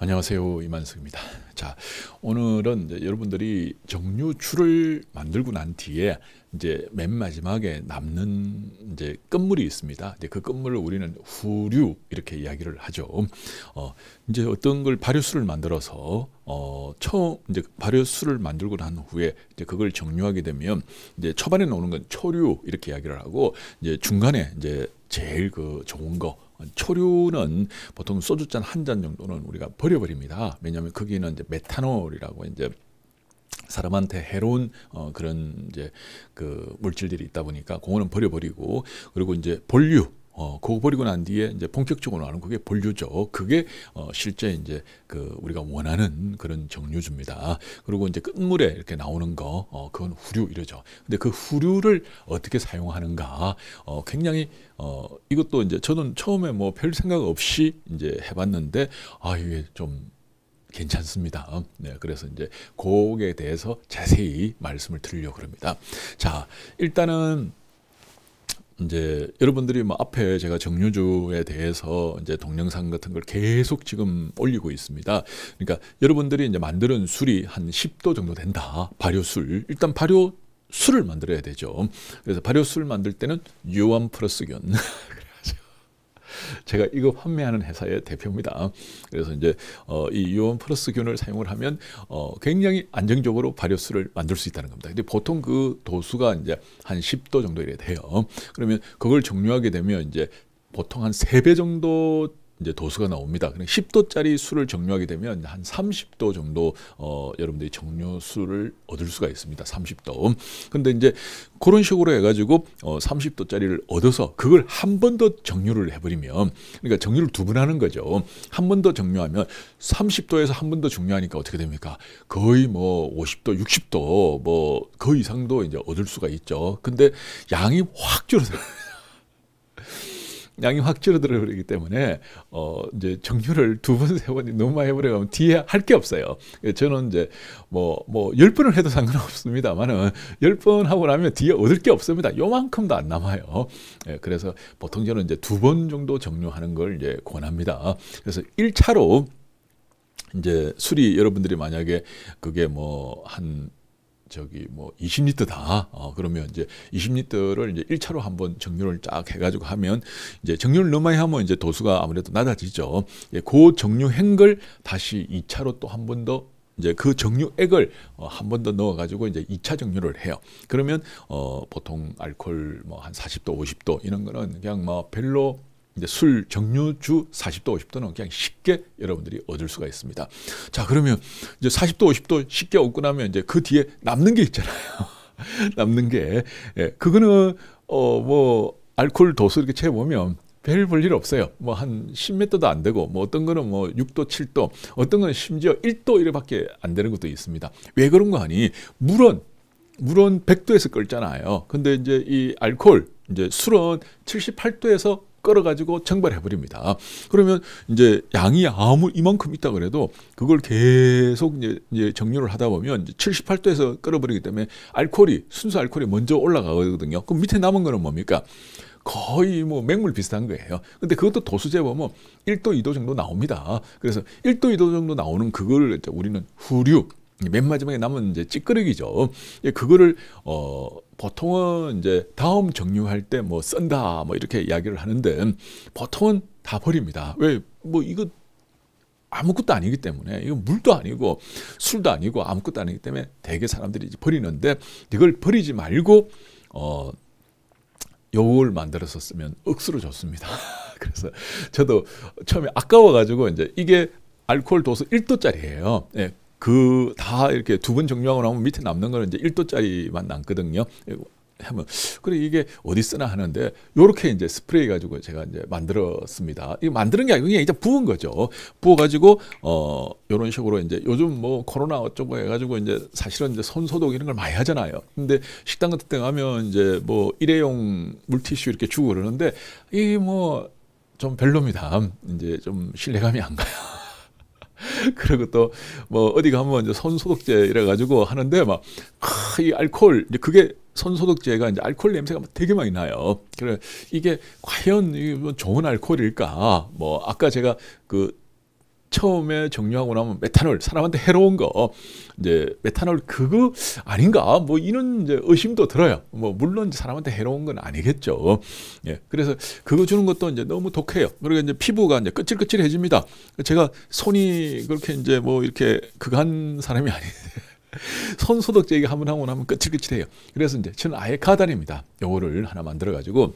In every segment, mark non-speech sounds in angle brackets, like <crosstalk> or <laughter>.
안녕하세요 이만석입니다. 자 오늘은 여러분들이 정류추를 만들고 난 뒤에 이제 맨 마지막에 남는 이제 끝물이 있습니다. 이제 그 끝물을 우리는 후류 이렇게 이야기를 하죠. 어 이제 어떤 걸 발효수를 만들어서 어 처음 이제 발효수를 만들고 난 후에 이제 그걸 정류하게 되면 이제 초반에 나오는 건 초류 이렇게 이야기를 하고 이제 중간에 이제 제일 그 좋은 거 초류는 보통 소주잔 한 잔 정도는 우리가 버려버립니다. 왜냐하면 거기는 이제 메탄올이라고 이제 사람한테 해로운 어, 그런 이제 그 물질들이 있다 보니까 그거는 버려버리고 그리고 이제 본류 어, 그거 버리고 난 뒤에 이제 본격적으로 나오는 그게 본류죠. 그게 어, 실제 이제 그 우리가 원하는 그런 정류주입니다. 그리고 이제 끝물에 이렇게 나오는 거, 어, 그건 후류 이러죠. 근데 그 후류를 어떻게 사용하는가, 어, 굉장히 어, 이것도 이제 저는 처음에 뭐 별 생각 없이 이제 해봤는데 아 이게 좀 괜찮습니다. 네, 그래서 이제 곡에 대해서 자세히 말씀을 드리려고 합니다. 자, 일단은 이제 여러분들이 뭐 앞에 제가 정유주에 대해서 이제 동영상 같은 걸 계속 지금 올리고 있습니다. 그러니까 여러분들이 이제 만드는 술이 한 10도 정도 된다. 발효술. 일단 발효 술을 만들어야 되죠. 그래서 발효술 만들 때는 유한 플러스균 <laughs> 제가 이거 판매하는 회사의 대표입니다. 그래서 이제 어, 이 유온 플러스균을 사용을 하면 어, 굉장히 안정적으로 발효수를 만들 수 있다는 겁니다. 근데 보통 그 도수가 이제 한 10도 정도 이래 돼요. 그러면 그걸 종료하게 되면 이제 보통 한 3배 정도 이제 도수가 나옵니다. 그럼 그러니까 10도짜리 수를 정류하게 되면 한 30도 정도 어, 여러분들이 정류수를 얻을 수가 있습니다. 30도. 근데 이제 그런 식으로 해가지고 어, 30도짜리를 얻어서 그걸 한 번 더 정류를 해버리면 그러니까 정류를 두 번 하는 거죠. 한 번 더 정류하면 30도에서 한 번 더 정류하니까 어떻게 됩니까? 거의 뭐 50도, 60도 뭐 그 이상도 이제 얻을 수가 있죠. 근데 양이 확 줄어들어요. 양이 확 줄어들어 버리기 때문에 어 이제 정류를 두 번 세번 너무 많이 해버려 가면 뒤에 할 게 없어요. 예, 저는 이제 뭐 뭐 열 번을 해도 상관없습니다만은 <laughs> 열 번 하고 나면 뒤에 얻을 게 없습니다. 요만큼도 안 남아요. 예, 그래서 보통 저는 이제 두 번 정도 정류하는 걸 이제 권합니다. 그래서 1차로 이제 술이 여러분들이 만약에 그게 뭐한 저기 뭐 20리터 다 어, 그러면 이제 20리터를 이제 1차로 한번 정류를 쫙 해가지고 하면 이제 정류를 너무 많이 하면 이제 도수가 아무래도 낮아지죠. 예, 그 정류행을 다시 2차로 또 한 번 더 이제 그 정류액을 어, 한번 더 넣어가지고 이제 2차 정류를 해요. 그러면 어, 보통 알코올 뭐 한 40도 50도 이런 거는 그냥 뭐 별로 이제 술 정류주 40도 50도는 그냥 쉽게 여러분들이 얻을 수가 있습니다. 자 그러면 이제 40도 50도 쉽게 얻고 나면 이제 그 뒤에 남는 게 있잖아요. <laughs> 남는 게 예, 그거는 어 뭐알코 도수 이렇게 채 보면 별 볼 일 없어요. 뭐 한 10m도 안 되고 뭐 어떤 거는 뭐 6도 7도 어떤 건 심지어 1도 이래밖에 안 되는 것도 있습니다. 왜 그런가 하니 물은 물은 100도에서 끓잖아요. 근데 이제 이알코 이제 술은 78도에서 끌어가지고 정발해버립니다. 그러면 이제 양이 아무 이만큼 있다 그래도 그걸 계속 이제 정류를 하다 보면 78도에서 끌어버리기 때문에 알코올이 순수 알코올이 먼저 올라가거든요. 그럼 밑에 남은 거는 뭡니까? 거의 뭐 맹물 비슷한 거예요. 근데 그것도 도수 재보면 1도, 2도 정도 나옵니다. 그래서 1도, 2도 정도 나오는 그걸 우리는 후류, 맨 마지막에 남은 이제 찌끄러기죠. 예, 그거를 어 보통은 이제 다음 정류할 때 뭐 쓴다 뭐 이렇게 이야기를 하는데 보통은 다 버립니다. 왜뭐 이거 아무것도 아니기 때문에 이거 물도 아니고 술도 아니고 아무것도 아니기 때문에 대개 사람들이 버리는데 이걸 버리지 말고 어 요걸 만들어서 쓰면 억수로 좋습니다. <laughs> 그래서 저도 처음에 아까워가지고 이제 이게 알코올 도수 1도짜리예요. 예, 그다 이렇게 두 번 정리하고 나면 밑에 남는 거는 이제 1도짜리만 남거든요. 하면 그래 이게 어디 쓰나 하는데 요렇게 이제 스프레이 가지고 제가 이제 만들었습니다. 이 만드는 게 아니고 그냥 이제 부은 거죠. 부어 가지고 어 요런 식으로 이제 요즘 뭐 코로나 어쩌고 해 가지고 이제 사실은 이제 손 소독 이런 걸 많이 하잖아요. 근데 식당 같은 데 가면 이제 뭐 일회용 물티슈 이렇게 주고 그러는데 이뭐좀 별로입니다. 이제 좀 신뢰감이 안 가요. 그리고 또 뭐 어디 가면 이제 손소독제 이래 가지고 하는데 막 이 알코올 이제 그게 손소독제가 이제 알코올 냄새가 되게 많이 나요. 그래 이게 과연 이게 뭐 좋은 알코올일까? 뭐 아까 제가 그 처음에 정류하고 나면 메탄올 사람한테 해로운 거 이제 메탄올 그거 아닌가 뭐 이런 이제 의심도 들어요. 뭐 물론 사람한테 해로운 건 아니겠죠. 예, 그래서 그거 주는 것도 이제 너무 독해요. 그리고 그러니까 이제 피부가 이제 끄찔끄찔해집니다. 제가 손이 그렇게 이제 뭐 이렇게 그간 사람이 아닌데. <laughs> 손 소독제 얘기 한번 하고 나면 끄찔끄찔해요. 그래서 이제 저는 아예 가다입니다 요거를 하나 만들어 가지고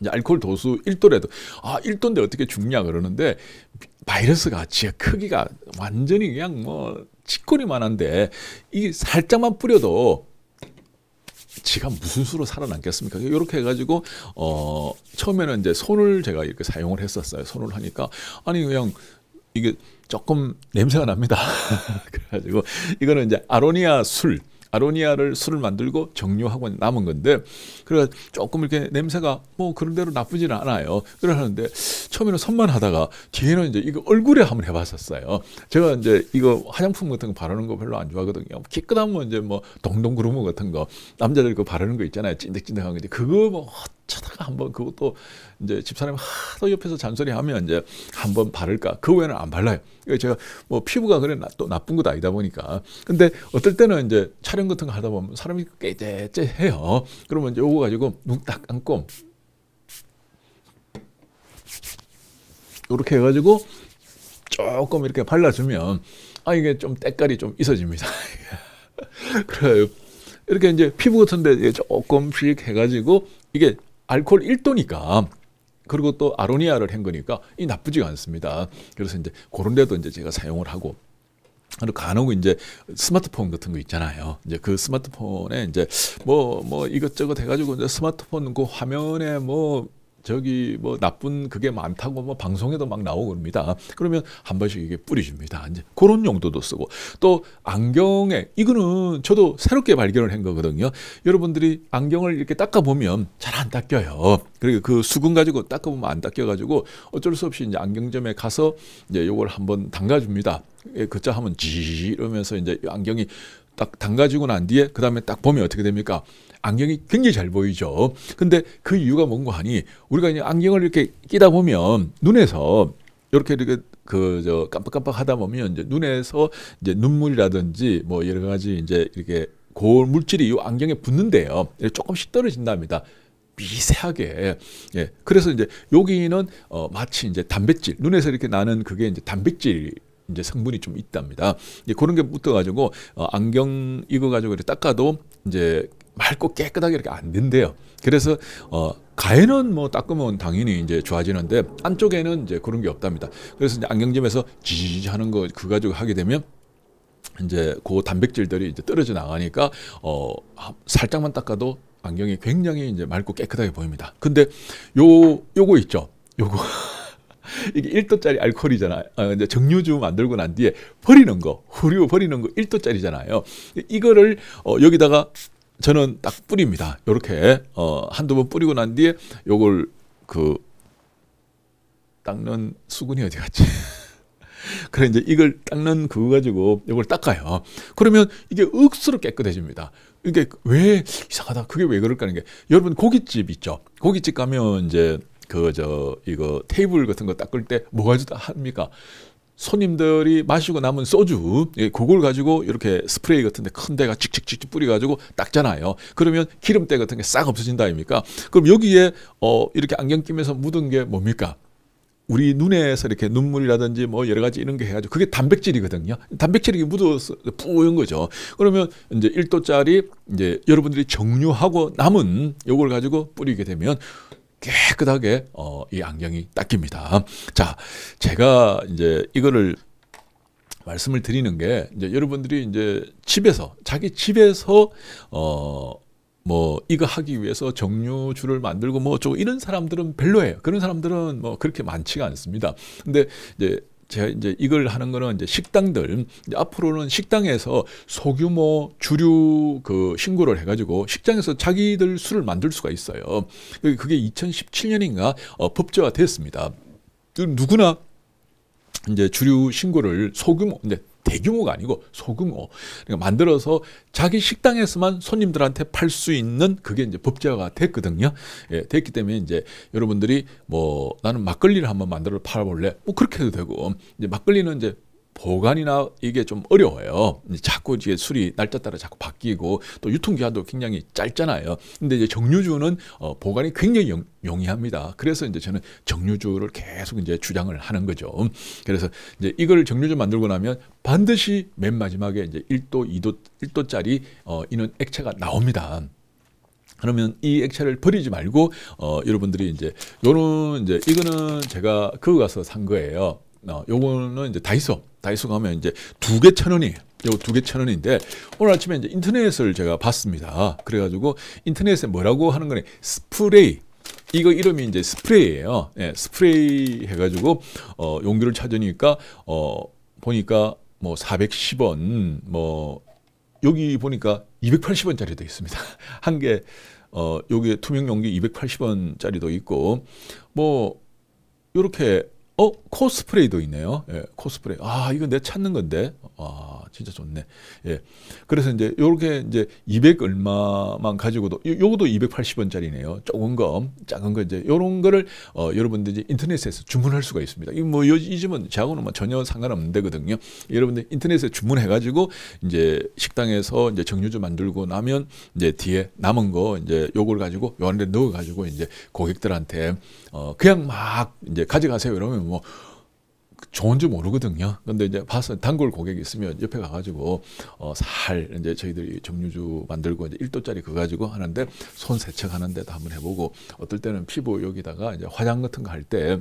이제 알코올 도수 1도래도 아 1도인데 어떻게 죽냐 그러는데 바이러스가 지가 크기가 완전히 그냥 뭐 치코리만한데 이 살짝만 뿌려도 지가 무슨 수로 살아남겠습니까? 이렇게 해가지고 어 처음에는 이제 손을 제가 이렇게 사용을 했었어요. 손을 하니까 아니 그냥 이게 조금 냄새가 납니다. <laughs> 그래가지고 이거는 이제 아로니아 술 아로니아를 술을 만들고 정류하고 남은 건데 그래 조금 이렇게 냄새가 뭐 그런 대로 나쁘지는 않아요. 그러는데 처음에는 손만 하다가 뒤에는 이제 이거 얼굴에 한번 해봤었어요. 제가 이제 이거 화장품 같은 거 바르는 거 별로 안 좋아하거든요. 뭐 깨끗하면 뭐 이제 뭐동동구름 같은 거 남자들 그 바르는 거 있잖아요. 찐득찐득한 거 이제 그거 뭐어쩌다가 한번 그것도 이제 집사람이 하도 옆에서 잔소리 하면 이제 한번 바를까. 그 외에는 안 발라요. 그러니까 제가 뭐 피부가 그래 나, 또 나쁜 것도 아니다 보니까. 근데 어떨 때는 이제 촬영 같은 거 하다 보면 사람이 깨째째해요. 그러면 이제 요거 가지고 눈딱 감고 이렇게 해가지고 조금 이렇게 발라주면 아 이게 좀 때깔이 좀 있어집니다. <laughs> 그래요. 이렇게 이제 피부 같은데 조금씩 해가지고 이게 알코올 1도니까 그리고 또 아로니아를 한 거니까 이 나쁘지가 않습니다. 그래서 이제 그런 데도 이제 제가 사용을 하고 그리고 간혹 이제 스마트폰 같은 거 있잖아요. 이제 그 스마트폰에 이제 뭐뭐 뭐 이것저것 해가지고 이제 스마트폰 그 화면에 뭐 저기 뭐 나쁜 그게 많다고 뭐 방송에도 막 나오고 그럽니다. 그러면 한 번씩 이게 뿌리줍니다 이제 그런 용도도 쓰고 또 안경에 이거는 저도 새롭게 발견을 한 거거든요. 여러분들이 안경을 이렇게 닦아 보면 잘 안 닦여요. 그리고 그 수건 가지고 닦아 보면 안 닦여 가지고 어쩔 수 없이 이제 안경점에 가서 이제 요걸 한번 담가 줍니다. 예, 그자 하면 지 이러면서 이제 안경이 딱 담가지고 난 뒤에 그 다음에 딱 보면 어떻게 됩니까? 안경이 굉장히 잘 보이죠. 근데 그 이유가 뭔가 하니 우리가 이제 안경을 이렇게 끼다 보면 눈에서 이렇게 이렇게 그 저 깜빡깜빡 하다 보면 이제 눈에서 이제 눈물이라든지 뭐 여러 가지 이제 이렇게 고온 물질이 이 안경에 붙는데요. 조금씩 떨어진답니다. 미세하게. 예. 그래서 이제 여기는 어 마치 이제 단백질 눈에서 이렇게 나는 그게 이제 단백질 이제 성분이 좀 있답니다. 이제 그런 게 붙어가지고 어, 안경 이거 가지고 이렇게 닦아도 이제 맑고 깨끗하게 이렇게 안 된대요. 그래서 어 가에는 뭐 닦으면 당연히 이제 좋아지는데 안쪽에는 이제 그런 게 없답니다. 그래서 이제 안경점에서 지지 하는 거그 가지고 하게 되면 이제 그 단백질들이 이제 떨어져 나가니까 어 살짝만 닦아도 안경이 굉장히 이제 맑고 깨끗하게 보입니다. 근데 요 요거 있죠. 요거 <laughs> 이게 1도짜리 알코올이잖아요. 어, 정류주 만들고 난 뒤에 버리는 거, 후류 버리는 거 1도짜리잖아요. 이거를 어, 여기다가 저는 딱 뿌립니다. 이렇게 어, 한두 번 뿌리고 난 뒤에 요걸 그 닦는 수건이 어디 갔지? <laughs> 그래 이제 이걸 닦는 그거 가지고 이걸 닦아요. 그러면 이게 억수로 깨끗해집니다. 이게 왜 이상하다. 그게 왜 그럴까 하는 게 여러분 고깃집 있죠. 고깃집 가면 이제 그저 이거 테이블 같은 거 닦을 때 뭐가 합니까? 손님들이 마시고 남은 소주 예, 그걸 가지고 이렇게 스프레이 같은데 큰 데가 칙칙칙칙 뿌려가지고 닦잖아요. 그러면 기름때 같은 게 싹 없어진다 아닙니까? 그럼 여기에 어 이렇게 안경 끼면서 묻은 게 뭡니까? 우리 눈에서 이렇게 눈물이라든지 뭐 여러 가지 이런 게 해가지고 그게 단백질이거든요. 단백질이 묻어서 뿌연 거죠. 그러면 이제 1도짜리 이제 여러분들이 정류하고 남은 요걸 가지고 뿌리게 되면 깨끗하게 어, 이 안경이 닦입니다. 자, 제가 이제 이거를 말씀을 드리는 게 이제 여러분들이 이제 집에서 자기 집에서 어 뭐 이거 하기 위해서 정류주를 만들고 뭐어쩌 이런 사람들은 별로예요. 그런 사람들은 뭐 그렇게 많지가 않습니다. 근데 이제 제가 이제 이걸 하는 거는 이제 식당들 이제 앞으로는 식당에서 소규모 주류 그 신고를 해가지고 식당에서 자기들 술을 만들 수가 있어요. 그게 2017년인가 어, 법제화 됐습니다. 누구나 이제 주류 신고를 소규모 이제 대규모가 아니고 소규모 그러니까 만들어서 자기 식당에서만 손님들한테 팔 수 있는 그게 이제 법제화가 됐거든요. 예, 됐기 때문에 이제 여러분들이 뭐 나는 막걸리를 한번 만들어 팔아볼래 뭐 그렇게 해도 되고 이제 막걸리는 이제 보관이나 이게 좀 어려워요. 자꾸 이제 술이 날짜 따라 자꾸 바뀌고 또 유통기한도 굉장히 짧잖아요. 근데 이제 정류주는 어, 보관이 굉장히 용, 용이합니다. 그래서 이제 저는 정류주를 계속 이제 주장을 하는 거죠. 그래서 이제 이걸 정류주 만들고 나면 반드시 맨 마지막에 이제 1도, 2도, 1도짜리 어, 이는 액체가 나옵니다. 그러면 이 액체를 버리지 말고 어 여러분들이 이제 요는 이제 이거는 제가 그거 가서 산 거예요. 어, 요거는 이제 다이소. 다이소 가면 이제 두 개천 원이 요 두 개천 원인데 오늘 아침에 이제 인터넷을 제가 봤습니다. 그래가지고 인터넷에 뭐라고 하는 거네 스프레이. 이거 이름이 이제 스프레이예요. 예, 스프레이 해가지고 어, 용기를 찾으니까 어, 보니까 뭐 410원 뭐 여기 보니까 2 8 0원짜리 되어 있습니다. <laughs> 한 개 어, 여기 투명 용기 280원짜리도 있고 뭐 이렇게 어 코스프레이도 있네요. 예, 코스프레아 이거 내 찾는 건데. 아. 진짜 좋네. 예. 그래서 이제 요렇게 이제 200 얼마만 가지고도 요, 요것도 280원짜리네요. 조금 거, 작은 거 이제 요런 거를 어, 여러분들이 제 인터넷에서 주문할 수가 있습니다. 이뭐요즘은 저하고는 뭐 전혀 상관없는 데거든요. 여러분들 인터넷에 주문해 가지고 이제 식당에서 이제 정류주 만들고 나면 이제 뒤에 남은 거 이제 요걸 가지고 요 안에 넣어 가지고 이제 고객들한테 어 그냥 막 이제 가져가세요 이러면 뭐 좋은지 모르거든요. 근데 이제 봤을 단골 고객이 있으면 옆에 가가지고 어, 살 이제 저희들이 정류주 만들고 이제 1도짜리 그거 가지고 하는데 손 세척하는 데도 한번 해보고 어떨 때는 피부 여기다가 이제 화장 같은 거 할 때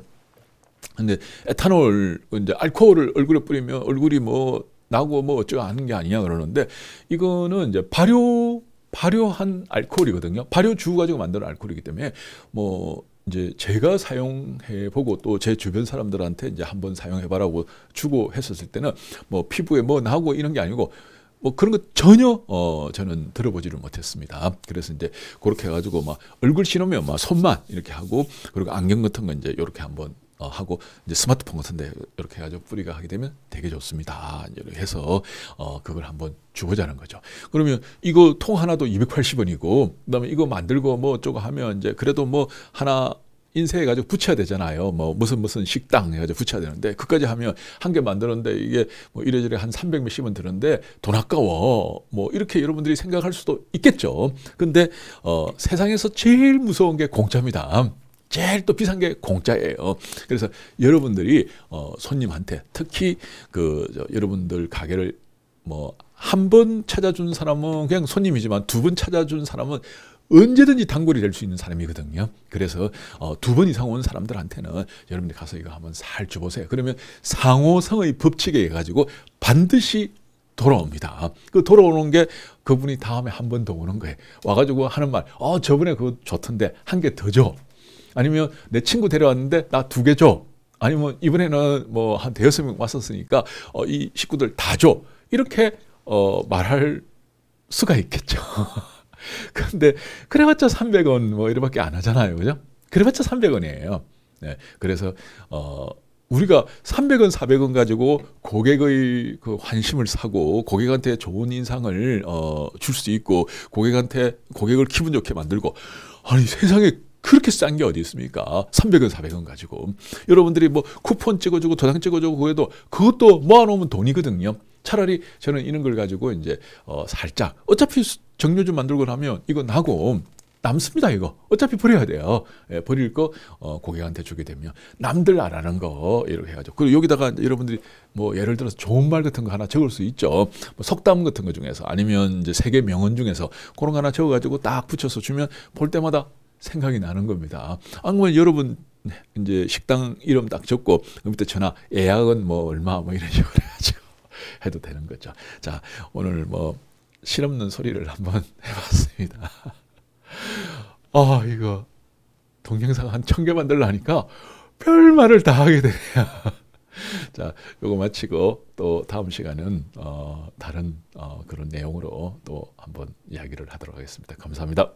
근데 에탄올 그 이제 알코올을 얼굴에 뿌리면 얼굴이 뭐 나고 뭐 어쩌고 하는 게 아니냐 그러는데 이거는 이제 발효 발효한 알코올이거든요. 발효주 가지고 만든 알코올이기 때문에 뭐 이제 제가 사용해 보고 또 제 주변 사람들한테 이제 한번 사용해 봐라고 주고 했었을 때는 뭐 피부에 뭐 나고 이런 게 아니고 뭐 그런 거 전혀 어 저는 들어보지를 못했습니다. 그래서 이제 그렇게 해가지고 막 얼굴 신으면 막 손만 이렇게 하고 그리고 안경 같은 거 이제 이렇게 한번 어, 하고 이제 스마트폰 같은데 이렇게 해가지고 뿌리가 하게 되면 되게 좋습니다. 아, 이렇게 해서 어, 그걸 한번 주고자는 거죠. 그러면 이거 통 하나도 280원이고 그다음에 이거 만들고 뭐 저거 하면 이제 그래도 뭐 하나 인쇄해가지고 붙여야 되잖아요. 뭐 무슨 무슨 식당 해가지고 붙여야 되는데 그까지 하면 한 개 만드는데 이게 뭐 이래저래 한 300 몇십원 드는데 돈 아까워. 뭐 이렇게 여러분들이 생각할 수도 있겠죠. 근데 어, 세상에서 제일 무서운 게 공짜입니다. 제일 또 비싼 게 공짜예요. 그래서 여러분들이 어, 손님한테 특히 그 여러분들 가게를 뭐 한 번 찾아준 사람은 그냥 손님이지만 두 번 찾아준 사람은 언제든지 단골이 될 수 있는 사람이거든요. 그래서 어, 두번 이상 온 사람들한테는 여러분들 가서 이거 한번 살 줘보세요. 그러면 상호성의 법칙에 의해 가지고 반드시 돌아옵니다. 그 돌아오는 게 그분이 다음에 한 번 더 오는 거예요. 와가지고 하는 말, 어, 저번에 그거 좋던데 한 개 더 줘. 아니면 내 친구 데려왔는데 나 두 개 줘. 아니면 이번에는 뭐 한 대여섯 명 왔었으니까 어, 이 식구들 다 줘. 이렇게 어, 말할 수가 있겠죠. <laughs> 근데 그래봤자 300원 뭐 이래밖에 안 하잖아요. 그죠? 그래봤자 300원이에요. 네. 그래서 어 우리가 300원, 400원 가지고 고객의 그 환심을 사고 고객한테 좋은 인상을 어줄 수 있고 고객한테 고객을 기분 좋게 만들고 아니 세상에 그렇게 싼 게 어디 있습니까? 300원, 400원 가지고. 여러분들이 뭐 쿠폰 찍어주고 도장 찍어주고 그래도 그것도 모아놓으면 돈이거든요. 차라리 저는 이런 걸 가지고 이제 어 살짝 어차피 정류좀 만들고 나면 이거 나고 남습니다 이거 어차피 버려야 돼요 예, 버릴 거 어, 고객한테 주게 되면 남들 안 하는 거 이렇게 해가지고 그리고 여기다가 여러분들이 뭐 예를 들어서 좋은 말 같은 거 하나 적을 수 있죠 뭐 속담 같은 거 중에서 아니면 이제 세계 명언 중에서 그런 거 하나 적어가지고 딱 붙여서 주면 볼 때마다 생각이 나는 겁니다. 아, 그면 뭐 여러분 네, 이제 식당 이름 딱 적고 그 밑에 전화 예약은 뭐 얼마 뭐 이런 식으로 해가지고 <laughs> 해도 되는 거죠. 자 오늘 뭐 실없는 소리를 한번 <laughs> 해봤습니다. 아 이거 동영상 한 천 개 만들라니까 별 말을 다 하게 되네요. <laughs> 자, 요거 마치고 또 다음 시간은 어, 다른 어, 그런 내용으로 또 한번 이야기를 하도록 하겠습니다. 감사합니다.